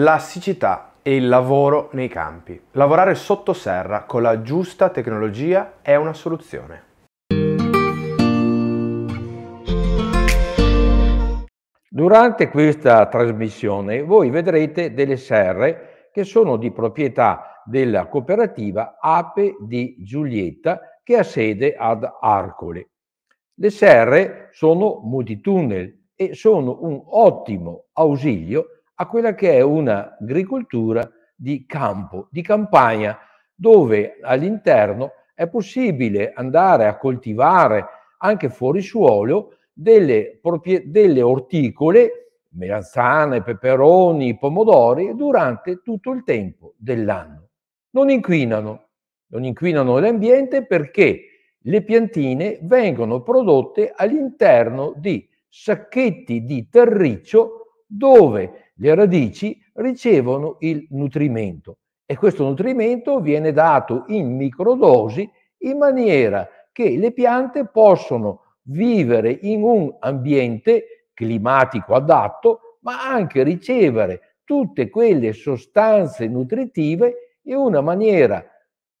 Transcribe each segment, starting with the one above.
la siccità e il lavoro nei campi. Lavorare sotto serra con la giusta tecnologia è una soluzione. Durante questa trasmissione voi vedrete delle serre che sono di proprietà della cooperativa Ape di Giulietta che ha sede ad Arcole. Le serre sono multitunnel e sono un ottimo ausilio a quella che è un'agricoltura di campo, di campagna, dove all'interno è possibile andare a coltivare anche fuori suolo delle, delle orticole, melanzane, peperoni, pomodori, durante tutto il tempo dell'anno. Non inquinano, non inquinano l'ambiente perché le piantine vengono prodotte all'interno di sacchetti di terriccio dove le radici ricevono il nutrimento e questo nutrimento viene dato in microdosi in maniera che le piante possono vivere in un ambiente climatico adatto, ma anche ricevere tutte quelle sostanze nutritive in una maniera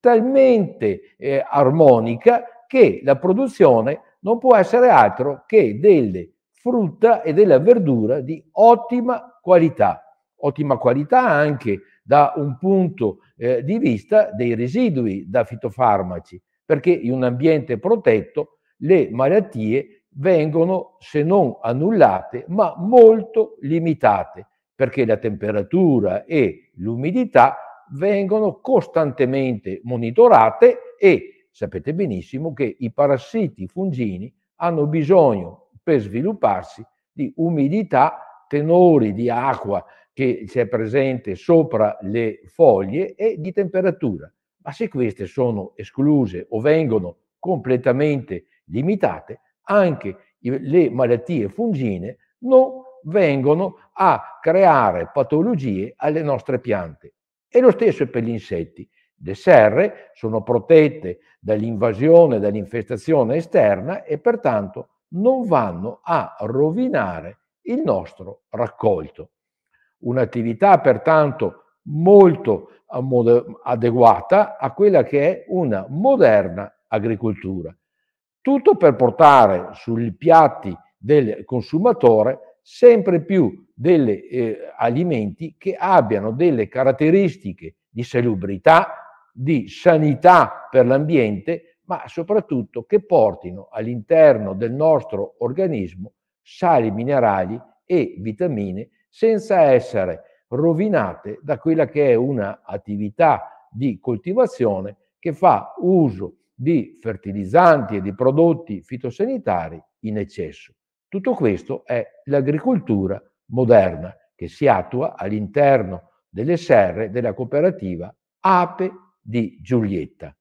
talmente eh, armonica che la produzione non può essere altro che delle frutta e della verdura di ottima qualità, ottima qualità anche da un punto eh, di vista dei residui da fitofarmaci, perché in un ambiente protetto le malattie vengono, se non annullate, ma molto limitate, perché la temperatura e l'umidità vengono costantemente monitorate e sapete benissimo che i parassiti fungini hanno bisogno per svilupparsi di umidità, tenori di acqua che c'è presente sopra le foglie e di temperatura. Ma se queste sono escluse o vengono completamente limitate, anche le malattie fungine non vengono a creare patologie alle nostre piante. E lo stesso è per gli insetti. Le serre sono protette dall'invasione, dall'infestazione esterna e pertanto non vanno a rovinare il nostro raccolto. Un'attività pertanto molto eh, adeguata a quella che è una moderna agricoltura. Tutto per portare sui piatti del consumatore sempre più degli eh, alimenti che abbiano delle caratteristiche di salubrità, di sanità per l'ambiente, ma soprattutto che portino all'interno del nostro organismo sali minerali e vitamine senza essere rovinate da quella che è un'attività di coltivazione che fa uso di fertilizzanti e di prodotti fitosanitari in eccesso. Tutto questo è l'agricoltura moderna che si attua all'interno delle serre della cooperativa Ape di Giulietta.